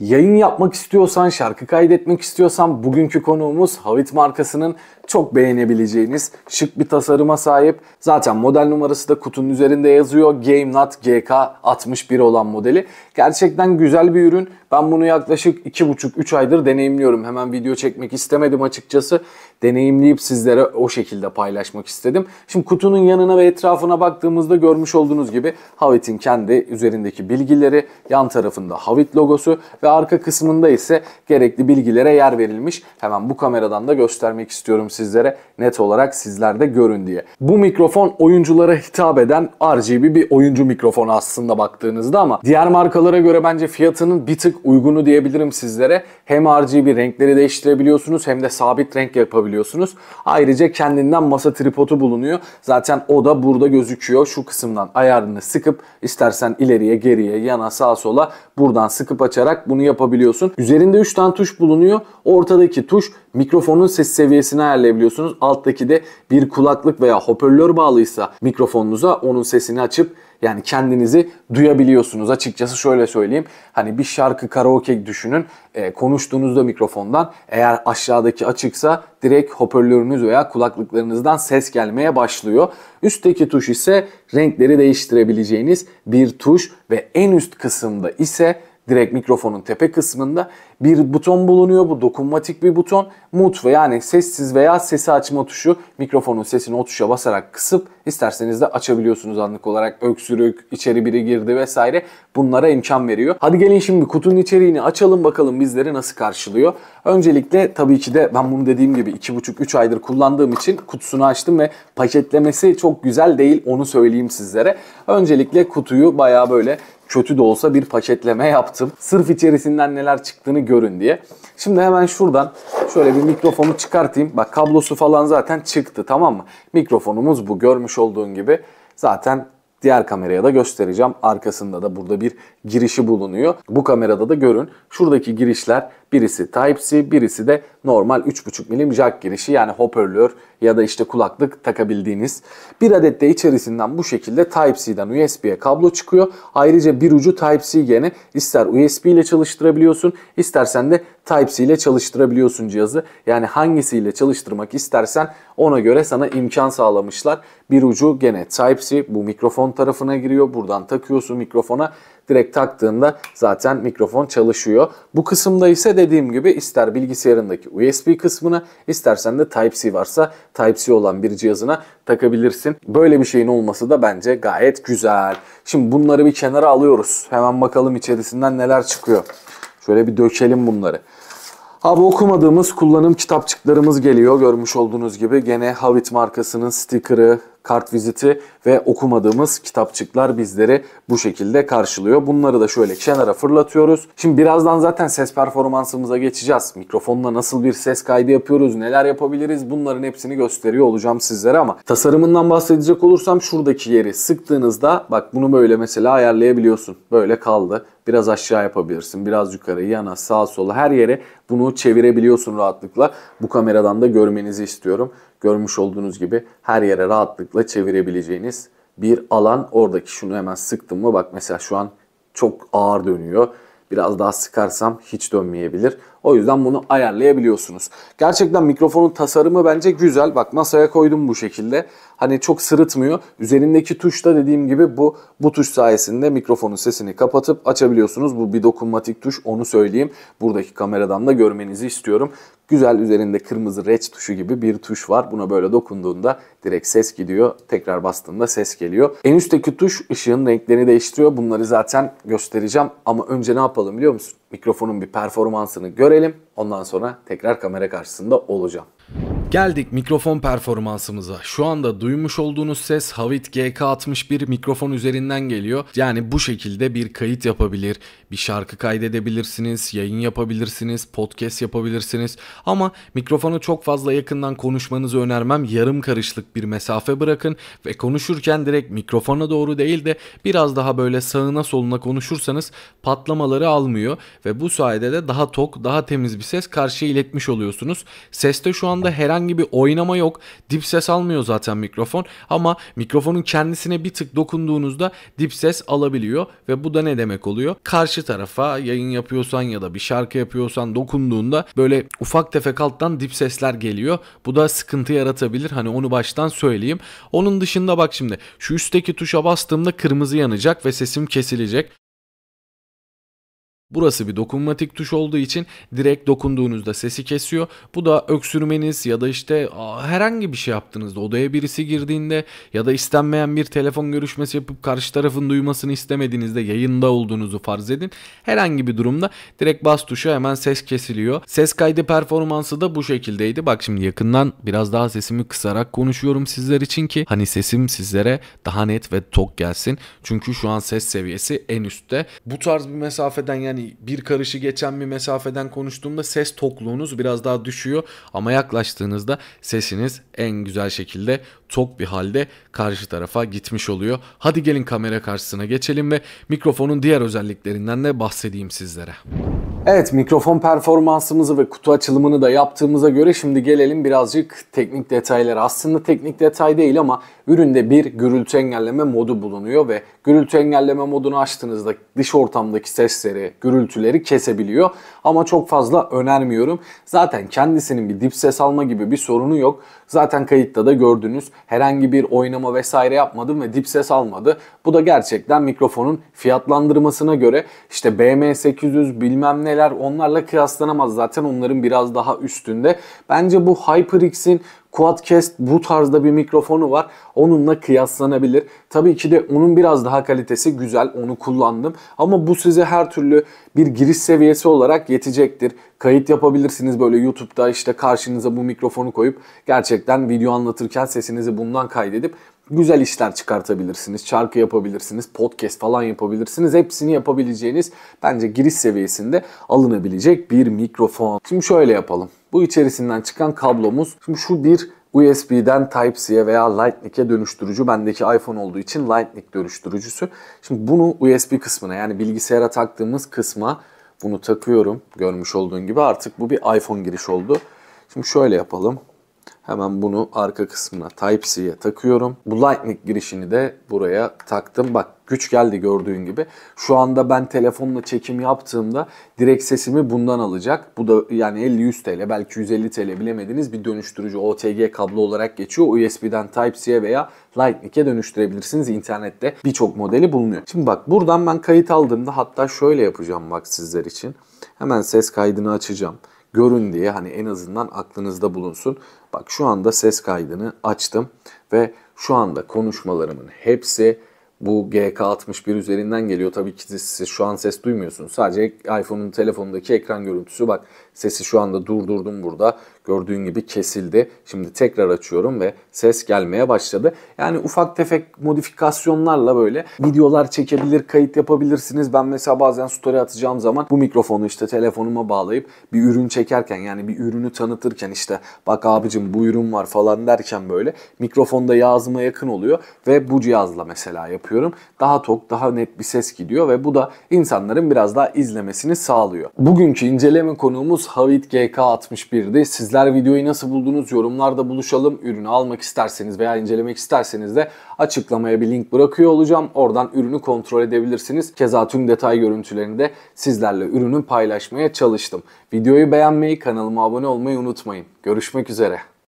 Yayın yapmak istiyorsan, şarkı kaydetmek istiyorsan bugünkü konuğumuz Havit markasının çok beğenebileceğiniz şık bir tasarıma sahip. Zaten model numarası da kutunun üzerinde yazıyor. Game Not GK61 olan modeli. Gerçekten güzel bir ürün. Ben bunu yaklaşık 2,5-3 aydır deneyimliyorum. Hemen video çekmek istemedim açıkçası. Deneyimleyip sizlere o şekilde paylaşmak istedim. Şimdi kutunun yanına ve etrafına baktığımızda görmüş olduğunuz gibi Havit'in kendi üzerindeki bilgileri, yan tarafında Havit logosu ve arka kısmında ise gerekli bilgilere yer verilmiş. Hemen bu kameradan da göstermek istiyorum sizlere net olarak sizlerde görün diye. Bu mikrofon oyunculara hitap eden RGB bir oyuncu mikrofonu aslında baktığınızda ama diğer markalara göre bence fiyatının bir tık tık uygunu diyebilirim sizlere. Hem RGB renkleri değiştirebiliyorsunuz hem de sabit renk yapabiliyorsunuz. Ayrıca kendinden masa tripodu bulunuyor. Zaten o da burada gözüküyor. Şu kısımdan ayarını sıkıp istersen ileriye geriye yana sağa sola buradan sıkıp açarak bunu yapabiliyorsun. Üzerinde 3 tane tuş bulunuyor. Ortadaki tuş mikrofonun ses seviyesini ayarlayabiliyorsunuz. Alttaki de bir kulaklık veya hoparlör bağlıysa mikrofonunuza onun sesini açıp yani kendinizi duyabiliyorsunuz. Açıkçası şöyle söyleyeyim. Hani bir şarkı karaoke düşünün. E, konuştuğunuzda mikrofondan eğer aşağıdaki açıksa direkt hoparlörünüz veya kulaklıklarınızdan ses gelmeye başlıyor. Üstteki tuş ise renkleri değiştirebileceğiniz bir tuş ve en üst kısımda ise direkt mikrofonun tepe kısmında bir buton bulunuyor. Bu dokunmatik bir buton. Mutfa yani sessiz veya sesi açma tuşu mikrofonun sesini o tuşa basarak kısıp isterseniz de açabiliyorsunuz anlık olarak. Öksürük, içeri biri girdi vesaire bunlara imkan veriyor. Hadi gelin şimdi kutunun içeriğini açalım bakalım bizleri nasıl karşılıyor. Öncelikle tabii ki de ben bunu dediğim gibi 2,5-3 aydır kullandığım için kutusunu açtım ve paketlemesi çok güzel değil onu söyleyeyim sizlere. Öncelikle kutuyu baya böyle kötü de olsa bir paketleme yaptım. Sırf içerisinden neler çıktığını görün diye. Şimdi hemen şuradan şöyle bir mikrofonu çıkartayım. Bak kablosu falan zaten çıktı tamam mı? Mikrofonumuz bu görmüş olduğun gibi. Zaten Diğer kameraya da göstereceğim. Arkasında da burada bir girişi bulunuyor. Bu kamerada da görün. Şuradaki girişler birisi Type-C, birisi de normal 3.5 milim jack girişi yani hoparlör ya da işte kulaklık takabildiğiniz. Bir adet de içerisinden bu şekilde Type-C'den USB'ye kablo çıkıyor. Ayrıca bir ucu Type-C gene ister USB ile çalıştırabiliyorsun istersen de Type-C ile çalıştırabiliyorsun cihazı. Yani hangisiyle çalıştırmak istersen ona göre sana imkan sağlamışlar. Bir ucu gene Type-C bu mikrofon tarafına giriyor. Buradan takıyorsun mikrofona. Direkt taktığında zaten mikrofon çalışıyor. Bu kısımda ise dediğim gibi ister bilgisayarındaki USB kısmına istersen de Type-C varsa Type-C olan bir cihazına takabilirsin. Böyle bir şeyin olması da bence gayet güzel. Şimdi bunları bir kenara alıyoruz. Hemen bakalım içerisinden neler çıkıyor. Şöyle bir dökelim bunları. Abi okumadığımız kullanım kitapçıklarımız geliyor. Görmüş olduğunuz gibi gene Havit markasının stikeri, kart viziti ve okumadığımız kitapçıklar bizleri bu şekilde karşılıyor. Bunları da şöyle kenara fırlatıyoruz. Şimdi birazdan zaten ses performansımıza geçeceğiz. Mikrofonla nasıl bir ses kaydı yapıyoruz, neler yapabiliriz bunların hepsini gösteriyor olacağım sizlere ama tasarımından bahsedecek olursam şuradaki yeri sıktığınızda bak bunu böyle mesela ayarlayabiliyorsun. Böyle kaldı. Biraz aşağı yapabilirsin, biraz yukarı, yana, sağa, sola her yere bunu çevirebiliyorsun rahatlıkla. Bu kameradan da görmenizi istiyorum. Görmüş olduğunuz gibi her yere rahatlıkla çevirebileceğiniz bir alan. Oradaki şunu hemen sıktım mı bak mesela şu an çok ağır dönüyor. Biraz daha sıkarsam hiç dönmeyebilir. O yüzden bunu ayarlayabiliyorsunuz. Gerçekten mikrofonun tasarımı bence güzel. Bak masaya koydum bu şekilde. Hani çok sırıtmıyor. Üzerindeki tuş da dediğim gibi bu bu tuş sayesinde mikrofonun sesini kapatıp açabiliyorsunuz. Bu bir dokunmatik tuş onu söyleyeyim. Buradaki kameradan da görmenizi istiyorum. Güzel üzerinde kırmızı reç tuşu gibi bir tuş var. Buna böyle dokunduğunda direkt ses gidiyor. Tekrar bastığında ses geliyor. En üstteki tuş ışığın renklerini değiştiriyor. Bunları zaten göstereceğim ama önce ne yapalım biliyor musun? mikrofonun bir performansını görelim. Ondan sonra tekrar kamera karşısında olacağım. Geldik mikrofon performansımıza. Şu anda duymuş olduğunuz ses Havit GK61 mikrofon üzerinden geliyor. Yani bu şekilde bir kayıt yapabilir, bir şarkı kaydedebilirsiniz, yayın yapabilirsiniz, podcast yapabilirsiniz. Ama mikrofonu çok fazla yakından konuşmanızı önermem. Yarım karışlık bir mesafe bırakın ve konuşurken direkt mikrofona doğru değil de biraz daha böyle sağına soluna konuşursanız patlamaları almıyor ve bu sayede de daha tok, daha temiz bir ses karşıya iletmiş oluyorsunuz. Seste şu anda herhangi herhangi bir oynama yok. Dip ses almıyor zaten mikrofon ama mikrofonun kendisine bir tık dokunduğunuzda dip ses alabiliyor ve bu da ne demek oluyor? Karşı tarafa yayın yapıyorsan ya da bir şarkı yapıyorsan dokunduğunda böyle ufak tefek alttan dip sesler geliyor. Bu da sıkıntı yaratabilir. Hani onu baştan söyleyeyim. Onun dışında bak şimdi şu üstteki tuşa bastığımda kırmızı yanacak ve sesim kesilecek. Burası bir dokunmatik tuş olduğu için direkt dokunduğunuzda sesi kesiyor. Bu da öksürmeniz ya da işte herhangi bir şey yaptığınızda odaya birisi girdiğinde ya da istenmeyen bir telefon görüşmesi yapıp karşı tarafın duymasını istemediğinizde yayında olduğunuzu farz edin. Herhangi bir durumda direkt bas tuşa hemen ses kesiliyor. Ses kaydı performansı da bu şekildeydi. Bak şimdi yakından biraz daha sesimi kısarak konuşuyorum sizler için ki hani sesim sizlere daha net ve tok gelsin. Çünkü şu an ses seviyesi en üstte. Bu tarz bir mesafeden yani hani bir karışı geçen bir mesafeden konuştuğumda ses tokluğunuz biraz daha düşüyor ama yaklaştığınızda sesiniz en güzel şekilde tok bir halde karşı tarafa gitmiş oluyor. Hadi gelin kamera karşısına geçelim ve mikrofonun diğer özelliklerinden de bahsedeyim sizlere. Evet mikrofon performansımızı ve kutu açılımını da yaptığımıza göre şimdi gelelim birazcık teknik detaylara. Aslında teknik detay değil ama üründe bir gürültü engelleme modu bulunuyor ve gürültü engelleme modunu açtığınızda dış ortamdaki sesleri, gürültüleri kesebiliyor. Ama çok fazla önermiyorum. Zaten kendisinin bir dip ses alma gibi bir sorunu yok. Zaten kayıtta da gördünüz herhangi bir oynama vesaire yapmadım ve dip ses almadı. Bu da gerçekten mikrofonun fiyatlandırmasına göre işte BM800 bilmem ne şeyler onlarla kıyaslanamaz zaten onların biraz daha üstünde. Bence bu HyperX'in Quadcast bu tarzda bir mikrofonu var. Onunla kıyaslanabilir. Tabii ki de onun biraz daha kalitesi güzel. Onu kullandım. Ama bu size her türlü bir giriş seviyesi olarak yetecektir. Kayıt yapabilirsiniz böyle YouTube'da işte karşınıza bu mikrofonu koyup gerçekten video anlatırken sesinizi bundan kaydedip güzel işler çıkartabilirsiniz, şarkı yapabilirsiniz, podcast falan yapabilirsiniz. Hepsini yapabileceğiniz bence giriş seviyesinde alınabilecek bir mikrofon. Şimdi şöyle yapalım. Bu içerisinden çıkan kablomuz, şimdi şu bir USB'den Type-C'ye veya Lightning'e dönüştürücü. Bendeki iPhone olduğu için Lightning dönüştürücüsü. Şimdi bunu USB kısmına yani bilgisayara taktığımız kısma bunu takıyorum. Görmüş olduğun gibi artık bu bir iPhone giriş oldu. Şimdi şöyle yapalım. Hemen bunu arka kısmına Type-C'ye takıyorum. Bu Lightning girişini de buraya taktım. Bak güç geldi gördüğün gibi. Şu anda ben telefonla çekim yaptığımda direkt sesimi bundan alacak. Bu da yani 50-100 TL belki 150 TL bilemediniz bir dönüştürücü OTG kablo olarak geçiyor. USB'den Type-C'ye veya Lightning'e dönüştürebilirsiniz. İnternette birçok modeli bulunuyor. Şimdi bak buradan ben kayıt aldığımda hatta şöyle yapacağım bak sizler için. Hemen ses kaydını açacağım görün diye hani en azından aklınızda bulunsun. Bak şu anda ses kaydını açtım ve şu anda konuşmalarımın hepsi bu GK61 üzerinden geliyor. Tabii ki siz şu an ses duymuyorsunuz. Sadece iPhone'un telefonundaki ekran görüntüsü. Bak sesi şu anda durdurdum burada. Gördüğün gibi kesildi. Şimdi tekrar açıyorum ve ses gelmeye başladı. Yani ufak tefek modifikasyonlarla böyle videolar çekebilir, kayıt yapabilirsiniz. Ben mesela bazen story atacağım zaman bu mikrofonu işte telefonuma bağlayıp bir ürün çekerken yani bir ürünü tanıtırken işte bak abicim bu ürün var falan derken böyle mikrofonda yazıma yakın oluyor ve bu cihazla mesela yapıyorum. Daha tok, daha net bir ses gidiyor ve bu da insanların biraz daha izlemesini sağlıyor. Bugünkü inceleme konuğumuz Havit GK61'di. Sizler Sizler videoyu nasıl buldunuz? Yorumlarda buluşalım. Ürünü almak isterseniz veya incelemek isterseniz de açıklamaya bir link bırakıyor olacağım. Oradan ürünü kontrol edebilirsiniz. Keza tüm detay görüntülerini de sizlerle ürünü paylaşmaya çalıştım. Videoyu beğenmeyi, kanalıma abone olmayı unutmayın. Görüşmek üzere.